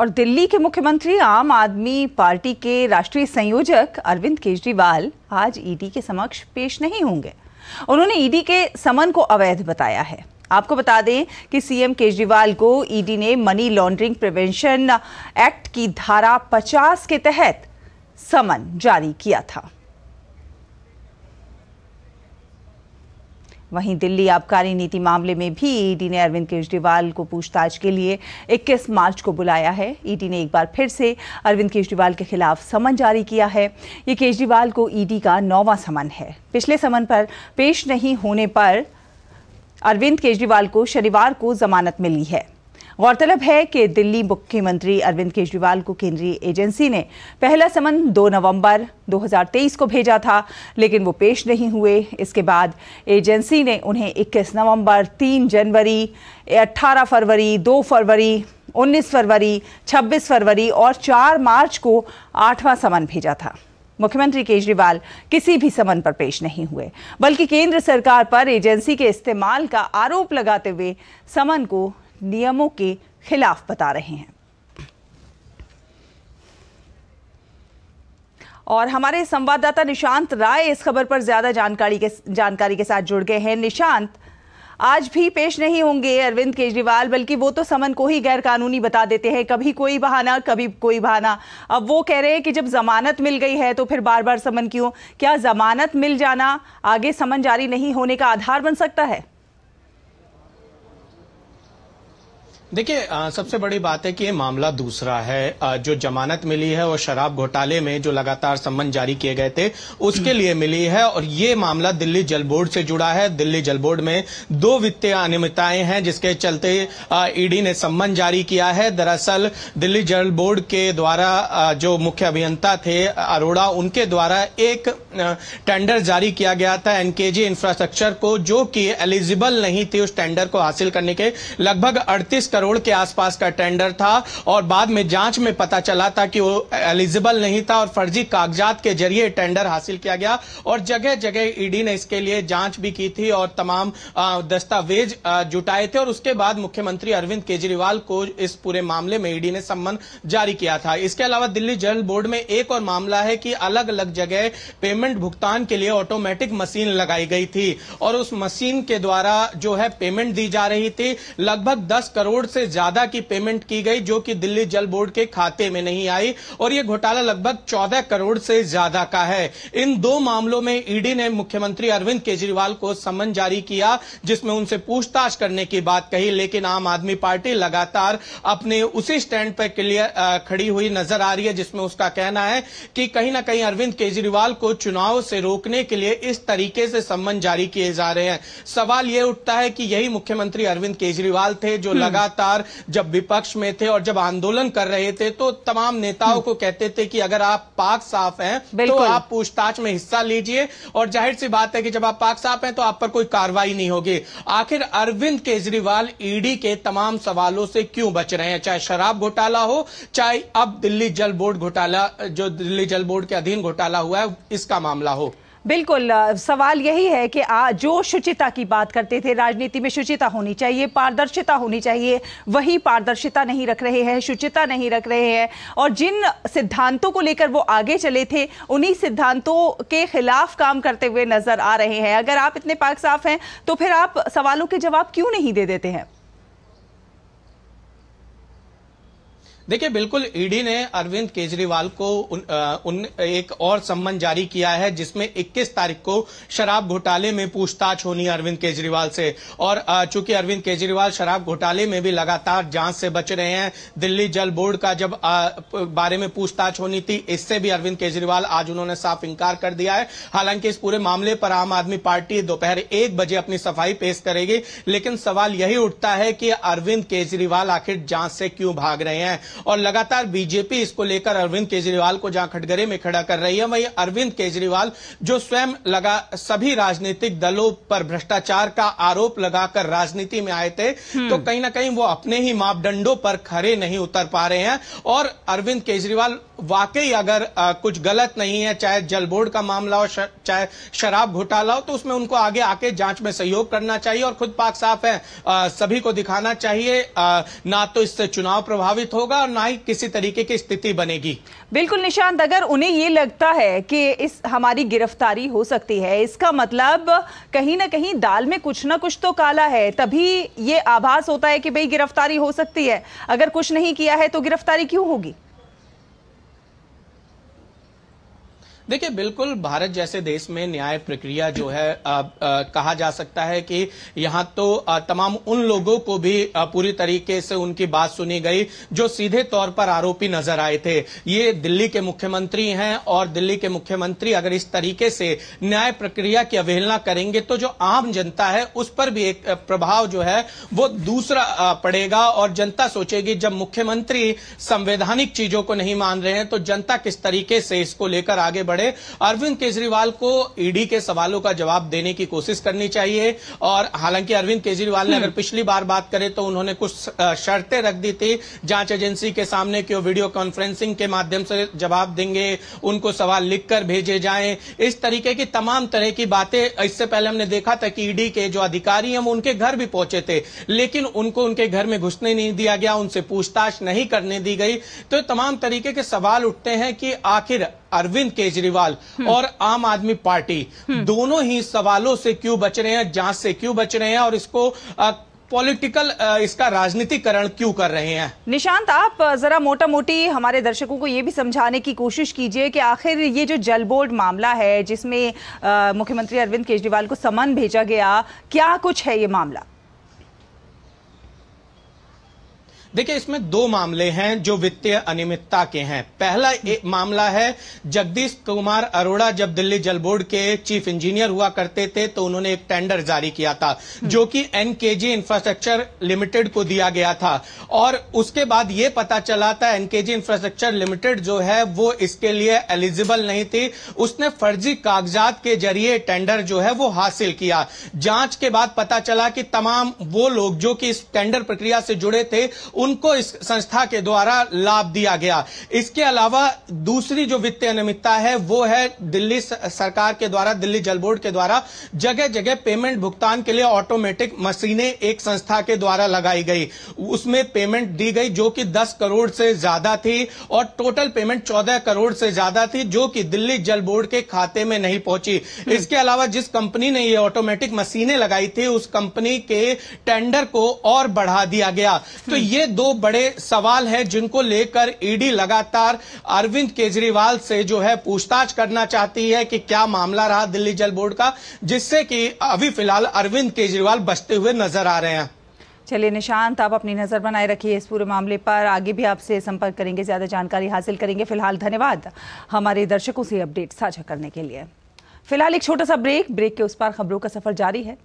और दिल्ली के मुख्यमंत्री आम आदमी पार्टी के राष्ट्रीय संयोजक अरविंद केजरीवाल आज ईडी के समक्ष पेश नहीं होंगे उन्होंने ईडी के समन को अवैध बताया है आपको बता दें कि सीएम केजरीवाल को ईडी ने मनी लॉन्ड्रिंग प्रिवेंशन एक्ट की धारा 50 के तहत समन जारी किया था वहीं दिल्ली आबकारी नीति मामले में भी ईडी ने अरविंद केजरीवाल को पूछताछ के लिए 21 मार्च को बुलाया है ईडी ने एक बार फिर से अरविंद केजरीवाल के खिलाफ समन जारी किया है ये केजरीवाल को ईडी का नौवां समन है पिछले समन पर पेश नहीं होने पर अरविंद केजरीवाल को शनिवार को जमानत मिली है गौरतलब है कि दिल्ली मुख्यमंत्री अरविंद केजरीवाल को केंद्रीय एजेंसी ने पहला समन 2 नवंबर 2023 को भेजा था लेकिन वो पेश नहीं हुए इसके बाद एजेंसी ने उन्हें 21 नवंबर 3 जनवरी 18 फरवरी 2 फरवरी 19 फरवरी 26 फरवरी और 4 मार्च को आठवां समन भेजा था मुख्यमंत्री केजरीवाल किसी भी समन पर पेश नहीं हुए बल्कि केंद्र सरकार पर एजेंसी के इस्तेमाल का आरोप लगाते हुए समन को नियमों के खिलाफ बता रहे हैं और हमारे संवाददाता निशांत राय इस खबर पर ज्यादा जानकारी के जानकारी के साथ जुड़ गए हैं निशांत आज भी पेश नहीं होंगे अरविंद केजरीवाल बल्कि वो तो समन को ही गैरकानूनी बता देते हैं कभी कोई बहाना कभी कोई बहाना अब वो कह रहे हैं कि जब जमानत मिल गई है तो फिर बार बार समन क्यों क्या जमानत मिल जाना आगे समन जारी नहीं होने का आधार बन सकता है देखिए सबसे बड़ी बात है कि ये मामला दूसरा है आ, जो जमानत मिली है वो शराब घोटाले में जो लगातार सम्मन जारी किए गए थे उसके लिए मिली है और ये मामला दिल्ली जल बोर्ड से जुड़ा है दिल्ली जल बोर्ड में दो वित्तीय अनियमितताएं हैं जिसके चलते ईडी ने सम्मन जारी किया है दरअसल दिल्ली जल बोर्ड के द्वारा आ, जो मुख्य अभियंता थे अरोड़ा उनके द्वारा एक टेंडर जारी किया गया था एनकेजी इंफ्रास्ट्रक्चर को जो कि एलिजिबल नहीं थी उस टेंडर को हासिल करने के लगभग अड़तीस करोड़ करोड़ के आसपास का टेंडर था और बाद में जांच में पता चला था कि वो एलिजिबल नहीं था और फर्जी कागजात के जरिए टेंडर हासिल किया गया और जगह जगह ईडी ने इसके लिए जांच भी की थी और तमाम दस्तावेज जुटाए थे और उसके बाद मुख्यमंत्री अरविंद केजरीवाल को इस पूरे मामले में ईडी ने सम्मन जारी किया था इसके अलावा दिल्ली जल बोर्ड में एक और मामला है कि अलग अलग जगह पेमेंट भुगतान के लिए ऑटोमेटिक मशीन लगाई गई थी और उस मशीन के द्वारा जो है पेमेंट दी जा रही थी लगभग दस करोड़ से ज्यादा की पेमेंट की गई जो कि दिल्ली जल बोर्ड के खाते में नहीं आई और यह घोटाला लगभग चौदह करोड़ से ज्यादा का है इन दो मामलों में ईडी ने मुख्यमंत्री अरविंद केजरीवाल को समन जारी किया जिसमें उनसे पूछताछ करने की बात कही लेकिन आम आदमी पार्टी लगातार अपने उसी स्टैंड पर क्लियर खड़ी हुई नजर आ रही है जिसमें उसका कहना है कि कहीं ना कहीं अरविंद केजरीवाल को चुनाव से रोकने के लिए इस तरीके से सम्मन जारी किए जा रहे हैं सवाल यह उठता है कि यही मुख्यमंत्री अरविंद केजरीवाल थे जो हम्म। लगातार लगातार जब विपक्ष में थे और जब आंदोलन कर रहे थे तो तमाम नेताओं को कहते थे कि अगर आप पाक साफ हैं तो आप पूछताछ में हिस्सा लीजिए और जाहिर सी बात है कि जब आप पाक साफ हैं तो आप पर कोई कार्रवाई नहीं होगी आखिर अरविंद केजरीवाल ईडी के तमाम सवालों से क्यों बच रहे हैं चाहे शराब घोटाला हो चाहे अब दिल्ली जल बोर्ड घोटाला जो दिल्ली जल बोर्ड के अधीन घोटाला हुआ है इसका मामला हो बिल्कुल सवाल यही है कि आ, जो शुचिता की बात करते थे राजनीति में शुचिता होनी चाहिए पारदर्शिता होनी चाहिए वही पारदर्शिता नहीं रख रहे हैं शुचिता नहीं रख रहे हैं और जिन सिद्धांतों को लेकर वो आगे चले थे उन्हीं सिद्धांतों के खिलाफ काम करते हुए नजर आ रहे हैं अगर आप इतने पाक साफ हैं तो फिर आप सवालों के जवाब क्यों नहीं दे देते हैं देखिए बिल्कुल ईडी ने अरविंद केजरीवाल को उन, आ, उन एक और सम्मन जारी किया है जिसमें 21 तारीख को शराब घोटाले में पूछताछ होनी अरविंद केजरीवाल से और चूंकि अरविंद केजरीवाल शराब घोटाले में भी लगातार जांच से बच रहे हैं दिल्ली जल बोर्ड का जब आ, बारे में पूछताछ होनी थी इससे भी अरविंद केजरीवाल आज उन्होंने साफ इंकार कर दिया है हालांकि इस पूरे मामले पर आम आदमी पार्टी दोपहर एक बजे अपनी सफाई पेश करेगी लेकिन सवाल यही उठता है कि अरविंद केजरीवाल आखिर जांच से क्यों भाग रहे हैं और लगातार बीजेपी इसको लेकर अरविंद केजरीवाल को जहां खटगरे में खड़ा कर रही है वहीं अरविंद केजरीवाल जो स्वयं लगा सभी राजनीतिक दलों पर भ्रष्टाचार का आरोप लगाकर राजनीति में आए थे हम्म। तो कहीं ना कहीं वो अपने ही मापदंडों पर खड़े नहीं उतर पा रहे हैं और अरविंद केजरीवाल वाकई अगर आ, कुछ गलत नहीं है चाहे जल बोर्ड का मामला हो चाहे शराब घोटाला हो तो उसमें उनको आगे आके जांच में सहयोग करना चाहिए और खुद पाक साफ है आ, सभी को दिखाना चाहिए आ, ना तो इससे चुनाव प्रभावित होगा और ना ही किसी तरीके की स्थिति बनेगी बिल्कुल निशांत अगर उन्हें ये लगता है कि इस हमारी गिरफ्तारी हो सकती है इसका मतलब कहीं ना कहीं दाल में कुछ ना कुछ तो काला है तभी ये आभास होता है कि भाई गिरफ्तारी हो सकती है अगर कुछ नहीं किया है तो गिरफ्तारी क्यों होगी देखिए बिल्कुल भारत जैसे देश में न्याय प्रक्रिया जो है आ, आ, कहा जा सकता है कि यहाँ तो आ, तमाम उन लोगों को भी आ, पूरी तरीके से उनकी बात सुनी गई जो सीधे तौर पर आरोपी नजर आए थे ये दिल्ली के मुख्यमंत्री हैं और दिल्ली के मुख्यमंत्री अगर इस तरीके से न्याय प्रक्रिया की अवहेलना करेंगे तो जो आम जनता है उस पर भी एक प्रभाव जो है वो दूसरा पड़ेगा और जनता सोचेगी जब मुख्यमंत्री संवैधानिक चीजों को नहीं मान रहे हैं तो जनता किस तरीके से इसको लेकर आगे बढ़ बढ़े अरविंद केजरीवाल को ईडी के सवालों का जवाब देने की कोशिश करनी चाहिए और हालांकि अरविंद केजरीवाल ने हम्म। अगर पिछली बार बात करें तो उन्होंने कुछ शर्तें रख दी थी जांच एजेंसी के सामने कि वो वीडियो कॉन्फ्रेंसिंग के माध्यम से जवाब देंगे उनको सवाल लिखकर भेजे जाए इस तरीके की तमाम तरह की बातें इससे पहले हमने देखा था कि ईडी के जो अधिकारी हैं उनके घर भी पहुंचे थे लेकिन उनको उनके घर में घुसने नहीं दिया गया उनसे पूछताछ नहीं करने दी गई तो तमाम तरीके के सवाल उठते हैं कि आखिर अरविंद केजरीवाल हम्म। और आम आदमी पार्टी हम्म। दोनों ही सवालों से क्यों बच रहे हैं जांच से क्यों बच रहे हैं और इसको पॉलिटिकल इसका राजनीतिकरण क्यों कर रहे हैं निशांत आप जरा मोटा मोटी हमारे दर्शकों को ये भी समझाने की कोशिश कीजिए कि आखिर ये जो जल बोर्ड मामला है जिसमें मुख्यमंत्री अरविंद केजरीवाल को समन भेजा गया क्या कुछ है ये मामला देखिए इसमें दो मामले हैं जो वित्तीय अनियमितता के हैं पहला एक मामला है जगदीश कुमार अरोड़ा जब दिल्ली जल बोर्ड के चीफ इंजीनियर हुआ करते थे तो उन्होंने एक टेंडर जारी किया था हम्म। जो कि एनकेजी इंफ्रास्ट्रक्चर लिमिटेड को दिया गया था और उसके बाद यह पता चला था एनकेजी इंफ्रास्ट्रक्चर लिमिटेड जो है वो इसके लिए एलिजिबल नहीं थी उसने फर्जी कागजात के जरिए टेंडर जो है वो हासिल किया जांच के बाद पता चला कि तमाम वो लोग जो कि इस टेंडर प्रक्रिया से जुड़े थे उनको इस संस्था के द्वारा लाभ दिया गया इसके अलावा दूसरी जो वित्तीय अनियमितता है वो है दिल्ली सरकार के द्वारा दिल्ली जल बोर्ड के द्वारा जगह जगह पेमेंट भुगतान के लिए ऑटोमेटिक मशीनें एक संस्था के द्वारा लगाई गई उसमें पेमेंट दी गई जो कि 10 करोड़ से ज्यादा थी और टोटल पेमेंट 14 करोड़ से ज्यादा थी जो कि दिल्ली जल बोर्ड के खाते में नहीं पहुंची हम्म। इसके अलावा जिस कंपनी ने ये ऑटोमेटिक मशीनें लगाई थी उस कंपनी के टेंडर को और बढ़ा दिया गया तो हम्म। ये दो बड़े सवाल हैं जिनको लेकर ईडी लगातार अरविंद केजरीवाल से जो है पूछताछ करना चाहती है कि क्या मामला रहा दिल्ली जल बोर्ड का जिससे कि अभी फिलहाल अरविंद केजरीवाल बचते हुए नजर आ रहे हैं चलिए निशांत आप अपनी नज़र बनाए रखिए इस पूरे मामले पर आगे भी आपसे संपर्क करेंगे ज़्यादा जानकारी हासिल करेंगे फिलहाल धन्यवाद हमारे दर्शकों से अपडेट साझा करने के लिए फिलहाल एक छोटा सा ब्रेक ब्रेक के उस पार खबरों का सफर जारी है